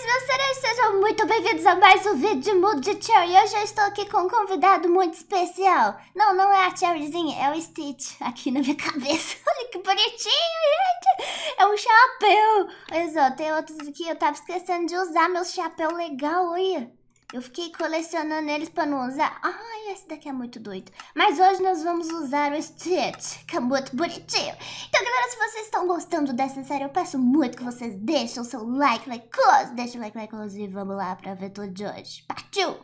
Mas meus seres, sejam muito bem-vindos a mais um vídeo de Mundo de Cherry. Hoje eu estou aqui com um convidado muito especial. Não, não é a Cherryzinha, é o Stitch aqui na minha cabeça. Olha que bonitinho, gente! É um chapéu! Olha só, tem outros aqui, eu tava esquecendo de usar meu chapéu legal, olha. Eu fiquei colecionando eles pra não usar. Ai, esse daqui é muito doido. Mas hoje nós vamos usar o Stitch, que é muito bonitinho. Então, galera, se vocês estão gostando dessa série, eu peço muito que vocês deixem o seu like, like, close. Deixa o like, like, close e vamos lá pra ver tudo de hoje. Partiu!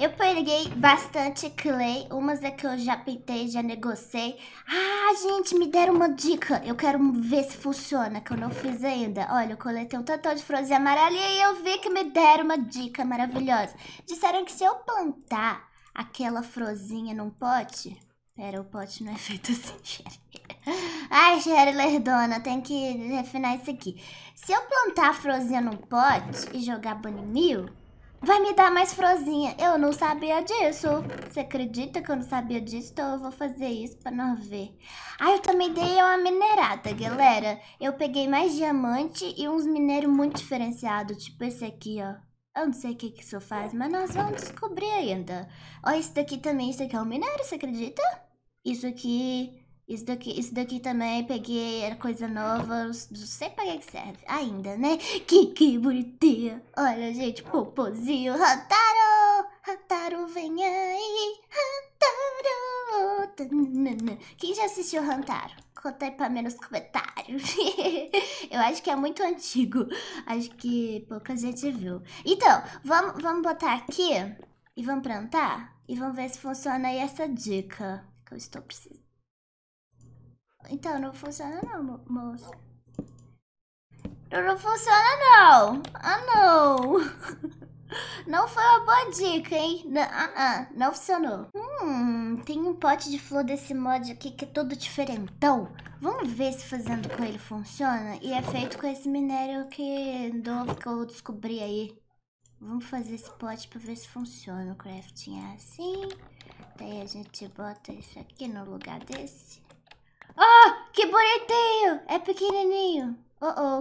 Eu peguei bastante clay, umas é que eu já pintei, já negociei. Ah, gente, me deram uma dica. Eu quero ver se funciona, que eu não fiz ainda. Olha, eu coletei um tantão de frozinha amarelas e eu vi que me deram uma dica maravilhosa. Disseram que se eu plantar aquela frozinha num pote... Pera, o pote não é feito assim, gente. Ai, Sherry Lerdona, tem que refinar isso aqui. Se eu plantar a frozinha num pote e jogar banimil Vai me dar mais frozinha. Eu não sabia disso. Você acredita que eu não sabia disso? Então eu vou fazer isso pra nós ver. Ah, eu também dei uma minerada, galera. Eu peguei mais diamante e uns mineiros muito diferenciados. Tipo esse aqui, ó. Eu não sei o que, que isso faz, mas nós vamos descobrir ainda. Ó, esse daqui também. Isso aqui é um minério, você acredita? Isso aqui isso daqui, isso daqui também peguei, era coisa nova, não sei pra que serve ainda, né? Que, que bonitinha. Olha, gente, popozinho. Rantaro, Rantaro, vem aí. Rantaro. Quem já assistiu Rantaro? Conta aí pra mim nos comentários. Eu acho que é muito antigo. Acho que pouca gente viu. Então, vamos, vamos botar aqui e vamos plantar. E vamos ver se funciona aí essa dica que eu estou precisando. Então, não funciona não, moça. Não, não funciona não. Ah, não. Não foi uma boa dica, hein? Não, ah, ah, não funcionou. Hum, tem um pote de flor desse mod aqui que é todo diferentão. Vamos ver se fazendo com ele funciona. E é feito com esse minério que, novo que eu descobri aí. Vamos fazer esse pote pra ver se funciona. O crafting é assim. Daí a gente bota isso aqui no lugar desse. Oh, que bonitinho! É pequenininho. Oh, oh.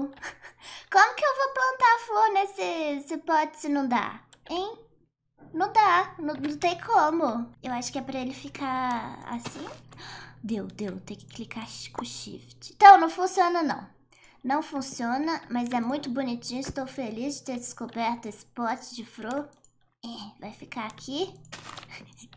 Como que eu vou plantar flor nesse pote se não dá? Hein? Não dá, não, não, tem como. Eu acho que é pra ele ficar assim. Deu, deu, tem que clicar com shift. Então, não funciona não. Não funciona, mas é muito bonitinho. Estou feliz de ter descoberto esse pote de flor. É, vai ficar aqui.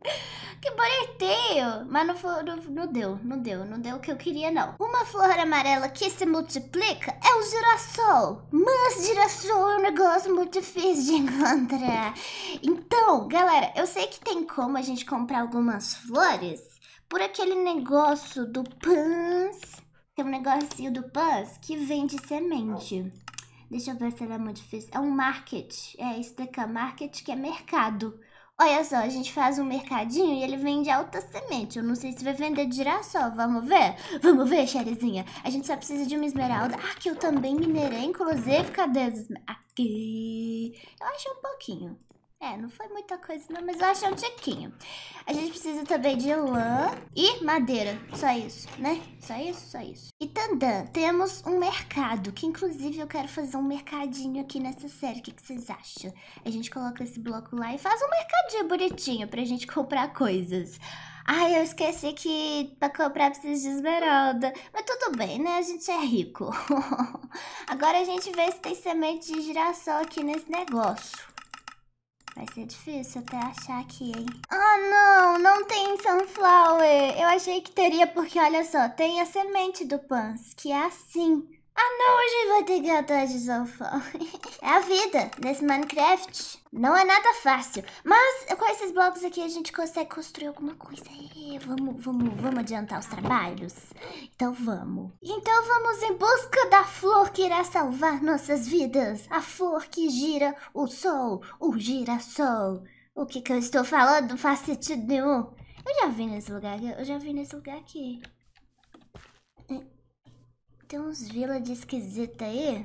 Que bonitinho! Mas não, foi, não, não, deu, não deu, não deu o que eu queria, não. Uma flor amarela que se multiplica é o girassol. Mas girassol é um negócio muito difícil de encontrar. Então, galera, eu sei que tem como a gente comprar algumas flores por aquele negócio do Pans. Tem um negocinho do Pans que vende semente. Deixa eu ver se ela é muito difícil. É um market. É isso daqui, é market que é mercado. Olha só, a gente faz um mercadinho e ele vende alta semente. Eu não sei se vai vender girassol. Vamos ver? Vamos ver, xerezinha. A gente só precisa de uma esmeralda. Ah, que eu também minerei, inclusive. Cadê as... Aqui. Eu achei um pouquinho. É, não foi muita coisa não, mas eu achei é um tiquinho. A gente precisa também de lã e madeira. Só isso, né? Só isso, só isso. E tandã, temos um mercado, que inclusive eu quero fazer um mercadinho aqui nessa série. O que, que vocês acham? A gente coloca esse bloco lá e faz um mercadinho bonitinho pra gente comprar coisas. Ai, eu esqueci que pra comprar precisa de esmeralda. Mas tudo bem, né? A gente é rico. Agora a gente vê se tem semente de girassol aqui nesse negócio. Vai ser difícil até achar aqui, hein? Ah, não! Não tem sunflower! Eu achei que teria porque, olha só, tem a semente do pans, que é assim. Ah não, a gente vai ter que atrás de Zofão. é a vida nesse Minecraft. Não é nada fácil. Mas com esses blocos aqui a gente consegue construir alguma coisa. E vamos, vamos, vamos adiantar os trabalhos? Então vamos. Então vamos em busca da flor que irá salvar nossas vidas. A flor que gira o sol, o girassol. O que que eu estou falando não faz sentido nenhum. Eu já vim nesse lugar aqui. Eu já vim nesse lugar aqui. Tem uns de esquisita aí.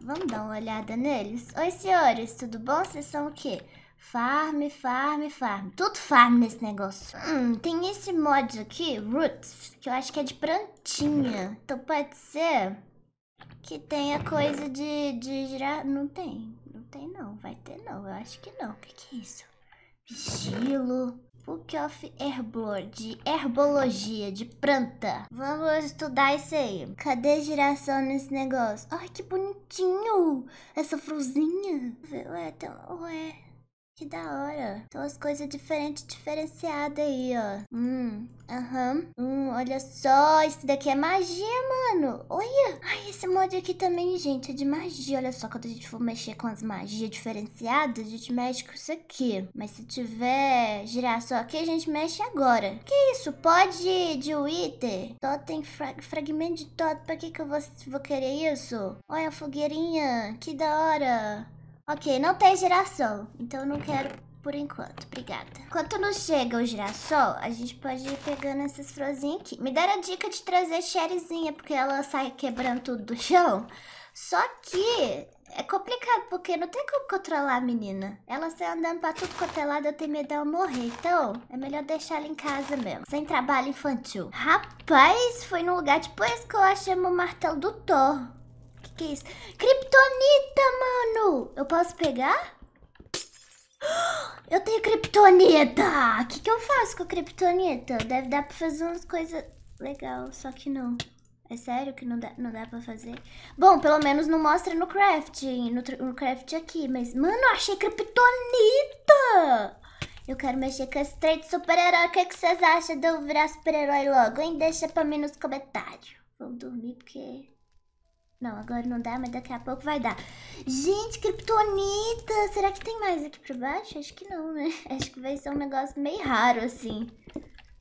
Vamos dar uma olhada neles? Oi, senhores, tudo bom? Vocês são o quê? Farm, farm, farm. Tudo farm nesse negócio. Hum, tem esse mod aqui, Roots, que eu acho que é de plantinha. Então pode ser que tenha coisa de, de girar... Não tem, não tem não, vai ter não, eu acho que não. O que, que é isso? Vigilo. Book tipo é of Herblor, de herbologia, de planta. Vamos estudar isso aí. Cadê girassol nesse negócio? Ai, que bonitinho! Essa fruzinha. Ué, tem... Tá, ué, que da hora. Então as coisas diferentes, diferenciadas aí, ó. Hum, aham. Uhum. Hum, olha só. Isso daqui é magia, mano. Olha. Ai, esse mod aqui também, gente, é de magia. Olha só, quando a gente for mexer com as magias diferenciadas, a gente mexe com isso aqui. Mas se tiver girassol aqui, a gente mexe agora. Que isso? Pode de Wither? Totem, frag fragmento de totem. Pra que que eu vou, vou querer isso? Olha a fogueirinha. Que da hora. Ok, não tem girassol, então não quero por enquanto. Obrigada. Enquanto não chega o girassol, a gente pode ir pegando essas florzinhas aqui. Me deram a dica de trazer cherizinha, porque ela sai quebrando tudo do chão. Só que é complicado, porque não tem como controlar a menina. Ela sai andando pra tudo quanto é lado, eu tenho medo dela morrer. Então, é melhor deixar ela em casa mesmo. Sem trabalho infantil. Rapaz, foi num lugar tipo esse que eu achei o martelo do Thor que é isso? Kryptonita, mano! Eu posso pegar? Eu tenho kryptonita! O que, que eu faço com a kryptonita? Deve dar pra fazer umas coisas legal, só que não. É sério que não dá, não dá pra fazer? Bom, pelo menos não mostra no craft, no, no craft aqui. Mas, mano, eu achei kryptonita! Eu quero mexer com esse trem de super-herói. O que, é que vocês acham de eu virar super-herói logo, hein? Deixa pra mim nos comentários. Vamos dormir porque não, agora não dá, mas daqui a pouco vai dar. Gente, criptonita Será que tem mais aqui pra baixo? Acho que não, né? Acho que vai ser um negócio meio raro, assim.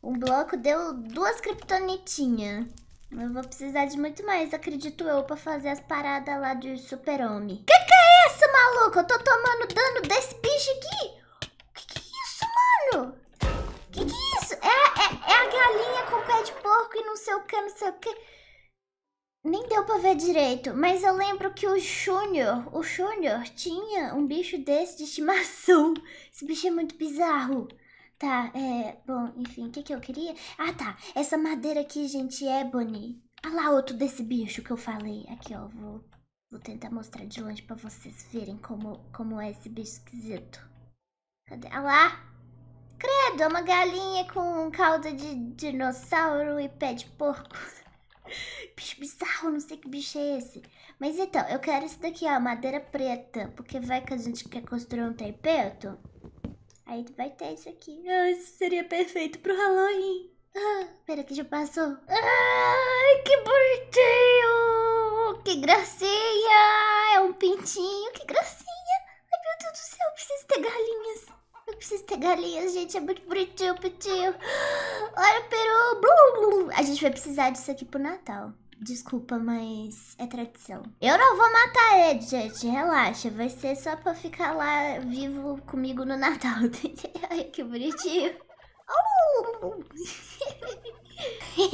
Um bloco deu duas Kryptonitinhas. Eu vou precisar de muito mais, acredito eu, pra fazer as paradas lá de super-homem. Que que é isso, maluco? Eu tô tomando dano desse bicho deu pra ver direito, mas eu lembro que o Júnior, o Júnior tinha um bicho desse de estimação. Esse bicho é muito bizarro. Tá, é, bom, enfim, o que que eu queria? Ah, tá, essa madeira aqui, gente, é Bonnie. Ah lá outro desse bicho que eu falei. Aqui, ó, vou, vou tentar mostrar de longe pra vocês verem como, como é esse bicho esquisito. Cadê? Olha lá! Credo, é uma galinha com cauda de dinossauro e pé de porco. Bicho bizarro, não sei que bicho é esse. Mas então, eu quero isso daqui, ó, madeira preta. Porque vai que a gente quer construir um taipeto. Aí vai ter isso aqui. Ah, isso seria perfeito pro Halloween. Ah, pera que já passou. Ai, ah, que bonitinho! Que gracinha! É um pintinho, que gracinha! Ai, meu Deus do céu, eu preciso ter galinhas. Eu preciso ter galinhas, gente. É muito bonitinho, pitinho. Olha o peru. Blum, blum. A gente vai precisar disso aqui pro Natal. Desculpa, mas é tradição. Eu não vou matar ele, gente. Relaxa. Vai ser só pra ficar lá vivo comigo no Natal. Olha que bonitinho.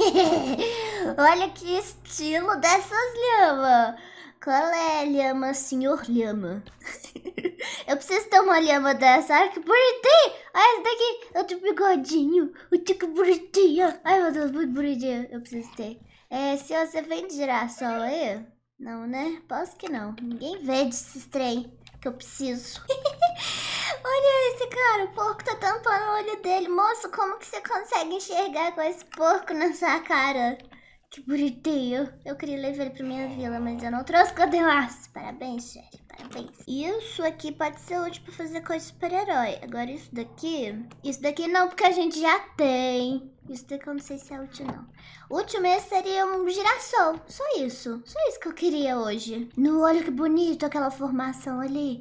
Olha que estilo dessas lhamas. Qual é lhama, senhor lhama? eu preciso ter uma lhama dessa. Ai, que bonitinho! Olha esse daqui, outro é bigodinho. O tico tipo bonitinho. Ai, meu Deus, muito bonitinho. Eu preciso ter. É, se você vem de girassol aí? Não, né? Posso que não. Ninguém vende esse trem que eu preciso. Olha esse cara, o porco tá tampando o olho dele. Moço, como que você consegue enxergar com esse porco na sua cara? Que bonitinho. Eu queria levar ele pra minha vila, mas eu não trouxe cadelaço. Parabéns, Sherry. Parabéns. Isso aqui pode ser útil pra fazer coisa super-herói. Agora isso daqui... Isso daqui não, porque a gente já tem. Isso daqui eu não sei se é útil, não. Útil mesmo seria um girassol. Só isso. Só isso que eu queria hoje. No olho que bonito aquela formação ali.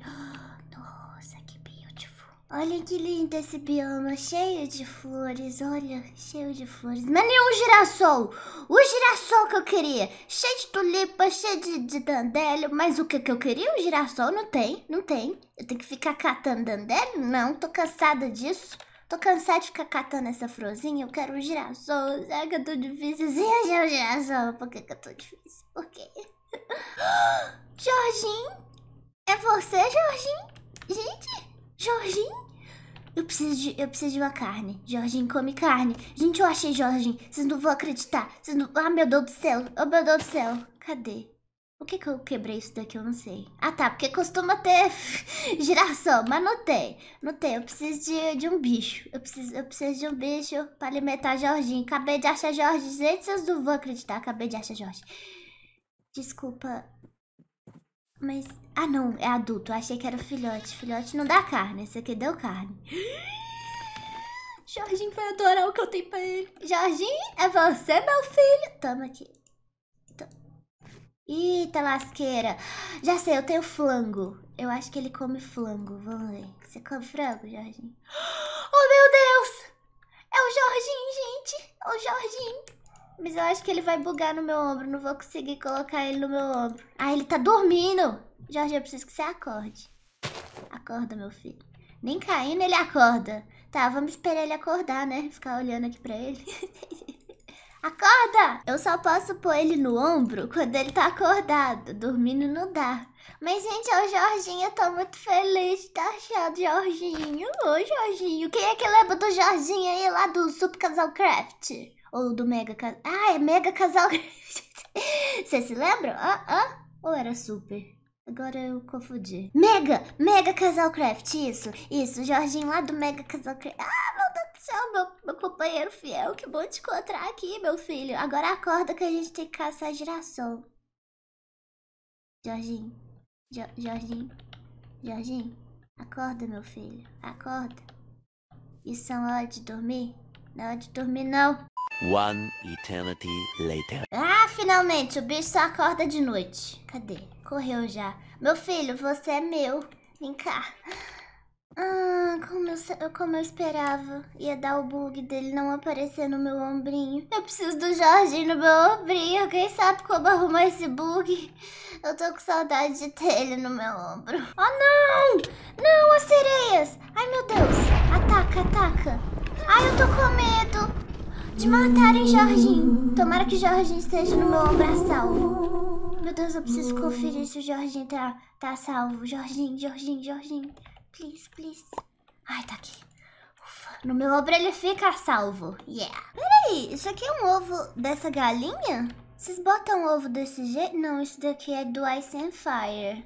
Olha que lindo esse bioma, cheio de flores, olha, cheio de flores. Mas nem um girassol, o girassol que eu queria, cheio de tulipa, cheio de, de dandélio, mas o que, que eu queria, Um girassol, não tem, não tem. Eu tenho que ficar catando dandélio? Não, tô cansada disso. Tô cansada de ficar catando essa florzinha, eu quero um girassol. Será que eu tô difícilzinha é um girassol? Por que, que eu tô difícil? Por quê? Jorginho? É você, Jorginho? Gente... Jorginho? Eu preciso de, eu preciso de uma carne. Jorginho come carne. Gente, eu achei Jorginho. Vocês não vão acreditar. Vocês não... Ah, meu Deus do céu. Oh, meu Deus do céu. Cadê? Por que, que eu quebrei isso daqui? Eu não sei. Ah, tá. Porque costuma ter girassol. Mas não tem. Não tem. Eu preciso de, de um bicho. Eu preciso, eu preciso de um bicho pra alimentar Jorginho. Acabei de achar Jorginho. Gente, vocês não vão acreditar. Acabei de achar Jorginho. Desculpa mas... Ah, não. É adulto. achei que era filhote. Filhote não dá carne. Esse aqui deu carne. Jorginho vai adorar o que eu tenho pra ele. Jorginho, é você, meu filho? Toma aqui. Eita, tá lasqueira. Já sei, eu tenho flango. Eu acho que ele come flango. Vamos ver. Você come frango, Jorginho? Oh, meu Deus! É o Jorginho, gente! É o Jorginho! Mas eu acho que ele vai bugar no meu ombro. Não vou conseguir colocar ele no meu ombro. Ah, ele tá dormindo. Jorge, eu preciso que você acorde. Acorda, meu filho. Nem caindo, ele acorda. Tá, vamos esperar ele acordar, né? Ficar olhando aqui pra ele. Acorda! Eu só posso pôr ele no ombro quando ele tá acordado. Dormindo não dá. Mas, gente, é o Jorginho. Eu tô muito feliz de tá chato, Jorginho. Ô, Jorginho. Quem é que lembra do Jorginho aí lá do Super Casal Craft? Ou do mega casal. Ah, é mega casal você se lembra? Ah, ah? Ou era super? Agora eu confundi. Mega! Mega Casal Craft, isso! Isso, Jorginho lá do Mega Casal Craft. Ah, meu Deus do céu, meu, meu companheiro fiel, que bom te encontrar aqui, meu filho. Agora acorda que a gente tem que caçar girassol. Jorginho, jo Jorginho, Jorginho, acorda, meu filho, acorda. Isso é hora de dormir? Não é hora de dormir, não. One eternity later. Ah, finalmente, o bicho só acorda de noite. Cadê? Correu já. Meu filho, você é meu. Vem cá. Ah, como eu, como eu esperava. Ia dar o bug dele não aparecer no meu ombrinho. Eu preciso do Jorge no meu ombrinho. Quem sabe como arrumar esse bug? Eu tô com saudade de ter ele no meu ombro. Oh, não! Não, as sereias! Ai, meu Deus! Ataca, ataca! Ai, eu tô com te matarem, Jorginho. Tomara que o Jorginho esteja no meu abraçal. salvo. Meu Deus, eu preciso conferir se o Jorginho tá, tá salvo. Jorginho, Jorginho, Jorginho. Please, please. Ai, tá aqui. Ufa. No meu ombro ele fica salvo. Yeah. Peraí, isso aqui é um ovo dessa galinha? Vocês botam ovo desse jeito? Não, isso daqui é do Ice and Fire.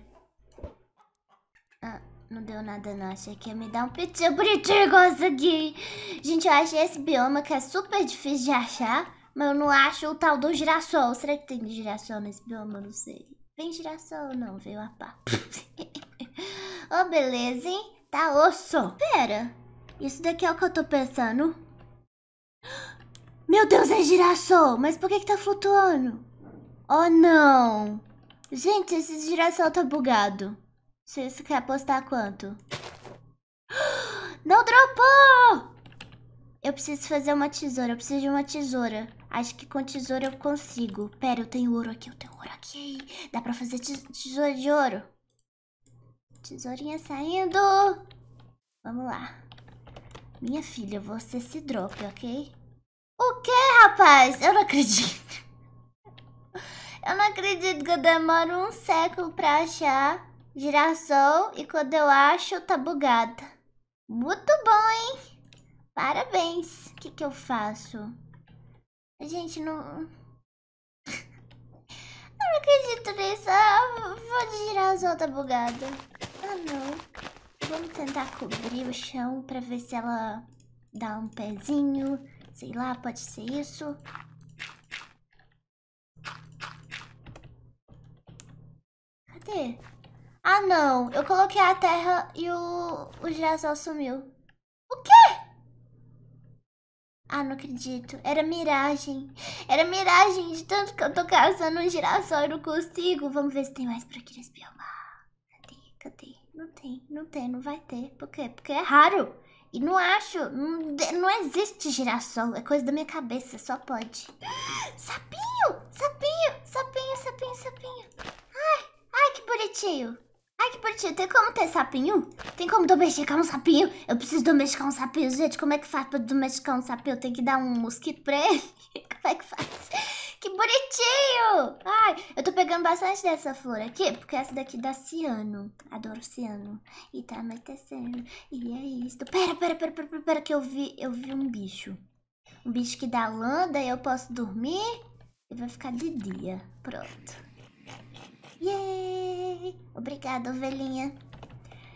Ah. Não deu nada não, achei que ia me dar um pitiu gosta aqui. Gente, eu achei esse bioma que é super difícil de achar, mas eu não acho o tal do girassol. Será que tem girassol nesse bioma? Eu não sei. Vem girassol, não, veio a pá. Ô, oh, beleza, hein? Tá osso. Pera, isso daqui é o que eu tô pensando. Meu Deus, é girassol! Mas por que que tá flutuando? Oh, não! Gente, esse girassol tá bugado. Você quer apostar quanto? Não dropou! Eu preciso fazer uma tesoura. Eu preciso de uma tesoura. Acho que com tesoura eu consigo. Pera, eu tenho ouro aqui. Eu tenho ouro aqui. Dá pra fazer tesoura de ouro. Tesourinha saindo. Vamos lá. Minha filha, você se dropa, ok? O que, rapaz? Eu não acredito. Eu não acredito que eu demoro um século pra achar girassol e quando eu acho, tá bugada. Muito bom, hein? Parabéns. O que, que eu faço? A gente não... Eu não acredito nisso. Ah, vou de girassol, tá bugada. Ah, não. Vamos tentar cobrir o chão pra ver se ela dá um pezinho. Sei lá, pode ser isso. Cadê? Ah, não. Eu coloquei a terra e o, o girassol sumiu. O quê? Ah, não acredito. Era miragem. Era miragem de tanto que eu tô caçando um girassol e não consigo. Vamos ver se tem mais pra aqui nesse bioma. Cadê? Cadê? Não tem, não tem, não vai ter. Por quê? Porque é raro. E não acho, não, não existe girassol. É coisa da minha cabeça, só pode. Sapinho, sapinho, sapinho, sapinho, sapinho. Ai, ai, que bonitinho. Ai, que bonitinho. Tem como ter sapinho? Tem como domesticar um sapinho? Eu preciso domesticar um sapinho. Gente, como é que faz pra domesticar um sapinho? Tem que dar um mosquito pra ele? como é que faz? Que bonitinho! Ai, eu tô pegando bastante dessa flor aqui, porque essa daqui dá ciano. Adoro ciano. E tá anoitecendo. E é isso. Pera, pera, pera, pera, pera, que eu vi, eu vi um bicho. Um bicho que dá lã, daí eu posso dormir e vai ficar de dia. Pronto. Yay! Obrigada, ovelhinha.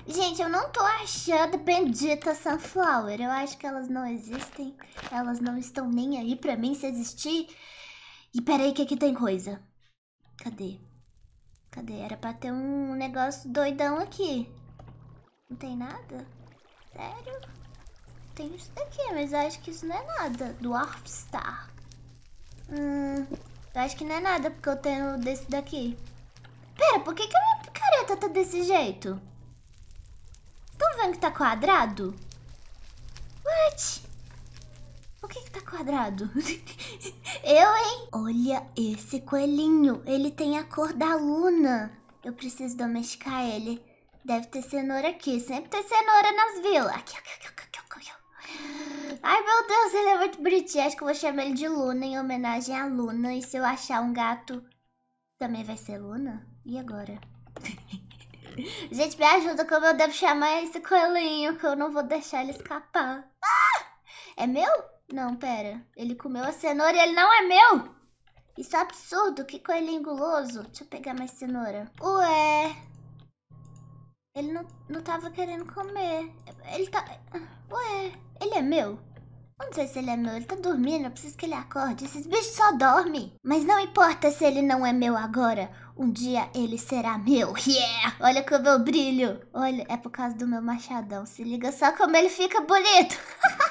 Gente, eu não tô achando Bendita Sunflower. Eu acho que elas não existem. Elas não estão nem aí pra mim se existir. E peraí que aqui tem coisa. Cadê? Cadê? Era pra ter um negócio doidão aqui. Não tem nada? Sério? Tem isso daqui, mas eu acho que isso não é nada. Dwarf Star. Hum, eu acho que não é nada porque eu tenho desse daqui. Pera, por que, que a minha picareta tá desse jeito? Tão vendo que tá quadrado? What? O que que tá quadrado? Eu, hein? Olha esse coelhinho. Ele tem a cor da luna. Eu preciso domesticar ele. Deve ter cenoura aqui. Sempre tem cenoura nas vilas. Aqui, aqui, aqui, aqui, aqui, Ai, meu Deus, ele é muito bonitinho. Acho que eu vou chamar ele de Luna em homenagem à Luna. E se eu achar um gato também vai ser Luna? E agora? Gente, me ajuda como eu devo chamar esse coelhinho, que eu não vou deixar ele escapar. Ah! É meu? Não, pera. Ele comeu a cenoura e ele não é meu! Isso é absurdo, que coelhinho guloso. Deixa eu pegar mais cenoura. Ué... Ele não, não tava querendo comer. Ele tá... Ué, ele é meu? Eu não sei se ele é meu, ele tá dormindo, eu preciso que ele acorde. Esses bichos só dormem. Mas não importa se ele não é meu agora, um dia ele será meu. Yeah! Olha como eu brilho. Olha, é por causa do meu machadão. Se liga só como ele fica bonito.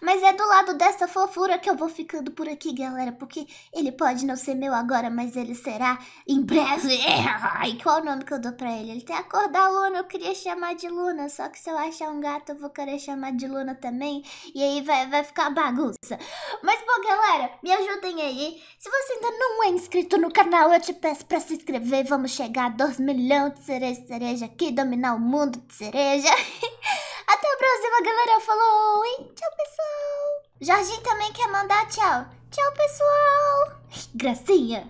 Mas é do lado dessa fofura que eu vou ficando por aqui, galera. Porque ele pode não ser meu agora, mas ele será em breve. E qual o nome que eu dou pra ele? Ele tem a cor da Luna, eu queria chamar de Luna. Só que se eu achar um gato, eu vou querer chamar de Luna também. E aí vai, vai ficar bagunça. Mas bom, galera, me ajudem aí. Se você ainda não é inscrito no canal, eu te peço pra se inscrever. Vamos chegar a 2 milhões de cereja, cereja aqui, dominar o mundo de cereja. Até a próxima, galera. Falou e tchau, pessoal. Jorginho também quer mandar tchau. Tchau, pessoal. Gracinha.